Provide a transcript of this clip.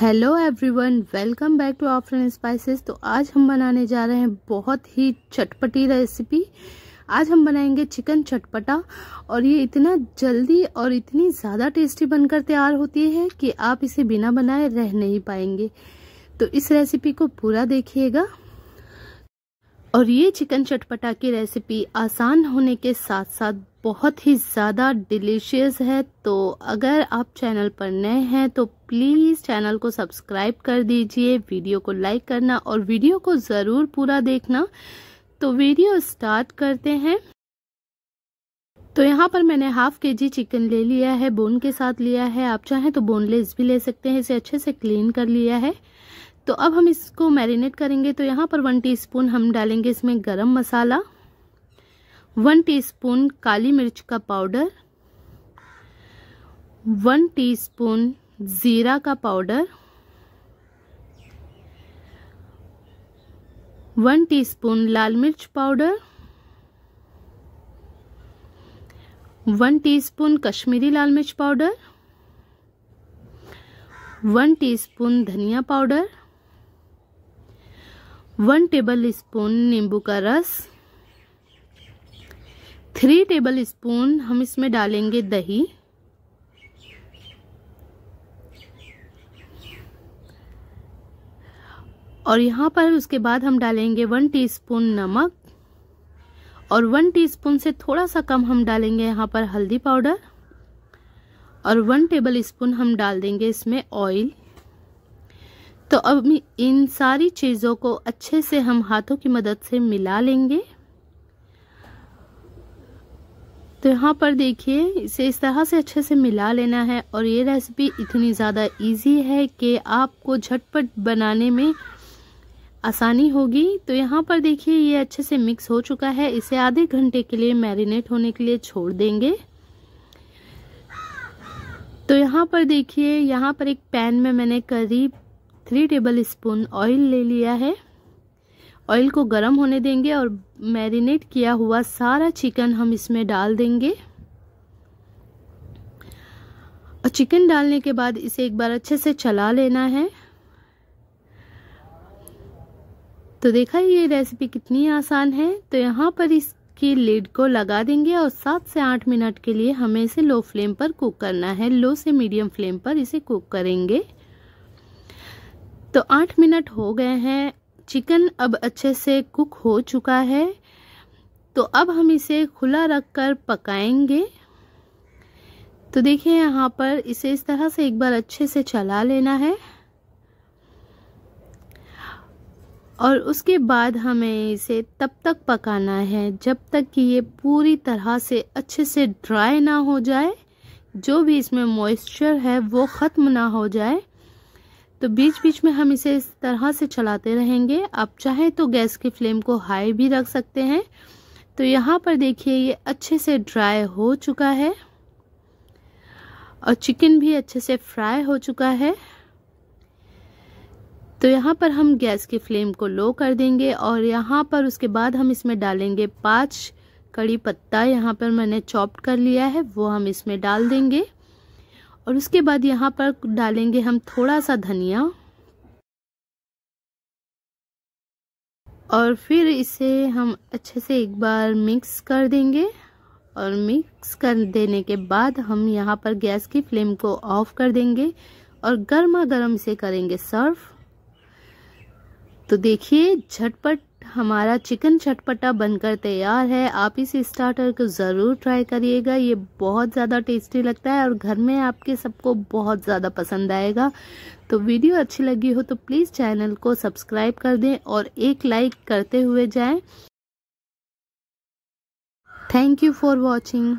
hello everyone welcome back to offer and spices तो आज हम बनाने जा रहे हैं बहुत ही चटपटी रेसिपी आज हम बनाएंगे चिकन चटपटा और ये इतना जल्दी और इतनी ज़्यादा टेस्टी बनकर तैयार होती है कि आप इसे बिना बनाए रह नहीं पाएंगे तो इस रेसिपी को पूरा देखिएगा और ये चिकन चटपटा की रेसिपी आसान होने के साथ साथ बहुत ही ज़्यादा डिलीशियस है तो अगर आप चैनल पर नए हैं तो प्लीज़ चैनल को सब्सक्राइब कर दीजिए वीडियो को लाइक करना और वीडियो को ज़रूर पूरा देखना तो वीडियो स्टार्ट करते हैं तो यहाँ पर मैंने हाफ के जी चिकन ले लिया है बोन के साथ लिया है आप चाहें तो बोनलेस भी ले सकते हैं इसे अच्छे से क्लीन कर लिया है तो अब हम इसको मैरिनेट करेंगे तो यहाँ पर वन टीस्पून हम डालेंगे इसमें गरम मसाला वन टीस्पून काली मिर्च का पाउडर वन टीस्पून ज़ीरा का पाउडर वन टीस्पून लाल मिर्च पाउडर वन टीस्पून कश्मीरी लाल मिर्च पाउडर वन टीस्पून धनिया पाउडर वन टेबल स्पून नींबू का रस थ्री टेबल स्पून हम इसमें डालेंगे दही और यहाँ पर उसके बाद हम डालेंगे वन टीस्पून नमक और वन टीस्पून से थोड़ा सा कम हम डालेंगे यहाँ पर हल्दी पाउडर और वन टेबल स्पून हम डाल देंगे इसमें ऑयल तो अब इन सारी चीज़ों को अच्छे से हम हाथों की मदद से मिला लेंगे तो यहाँ पर देखिए इसे इस तरह से अच्छे से मिला लेना है और ये रेसिपी इतनी ज़्यादा इजी है कि आपको झटपट बनाने में आसानी होगी तो यहाँ पर देखिए ये अच्छे से मिक्स हो चुका है इसे आधे घंटे के लिए मैरिनेट होने के लिए छोड़ देंगे तो यहाँ पर देखिए यहाँ पर एक पैन में मैंने करीब थ्री टेबल स्पून ऑयल ले लिया है ऑयल को गर्म होने देंगे और मैरिनेट किया हुआ सारा चिकन हम इसमें डाल देंगे और चिकन डालने के बाद इसे एक बार अच्छे से चला लेना है तो देखा ये रेसिपी कितनी आसान है तो यहाँ पर इसकी लेड को लगा देंगे और सात से आठ मिनट के लिए हमें इसे लो फ्लेम पर कुक करना है लो से मीडियम फ्लेम पर इसे कुक करेंगे तो आठ मिनट हो गए हैं चिकन अब अच्छे से कुक हो चुका है तो अब हम इसे खुला रख कर पकाएंगे तो देखिए यहाँ पर इसे इस तरह से एक बार अच्छे से चला लेना है और उसके बाद हमें इसे तब तक पकाना है जब तक कि ये पूरी तरह से अच्छे से ड्राई ना हो जाए जो भी इसमें मॉइस्चर है वो ख़त्म ना हो जाए तो बीच बीच में हम इसे इस तरह से चलाते रहेंगे आप चाहें तो गैस की फ्लेम को हाई भी रख सकते हैं तो यहाँ पर देखिए ये अच्छे से ड्राई हो चुका है और चिकन भी अच्छे से फ्राई हो चुका है तो यहाँ पर हम गैस की फ्लेम को लो कर देंगे और यहाँ पर उसके बाद हम इसमें डालेंगे पाँच कड़ी पत्ता यहाँ पर मैंने चॉप्ड कर लिया है वो हम इसमें डाल देंगे और उसके बाद यहाँ पर डालेंगे हम थोड़ा सा धनिया और फिर इसे हम अच्छे से एक बार मिक्स कर देंगे और मिक्स कर देने के बाद हम यहाँ पर गैस की फ्लेम को ऑफ कर देंगे और गर्मा गर्म इसे करेंगे सर्व तो देखिए झटपट हमारा चिकन चटपटा बनकर तैयार है आप इस स्टार्टर को ज़रूर ट्राई करिएगा ये बहुत ज़्यादा टेस्टी लगता है और घर में आपके सबको बहुत ज़्यादा पसंद आएगा तो वीडियो अच्छी लगी हो तो प्लीज़ चैनल को सब्सक्राइब कर दें और एक लाइक करते हुए जाएं थैंक यू फॉर वॉचिंग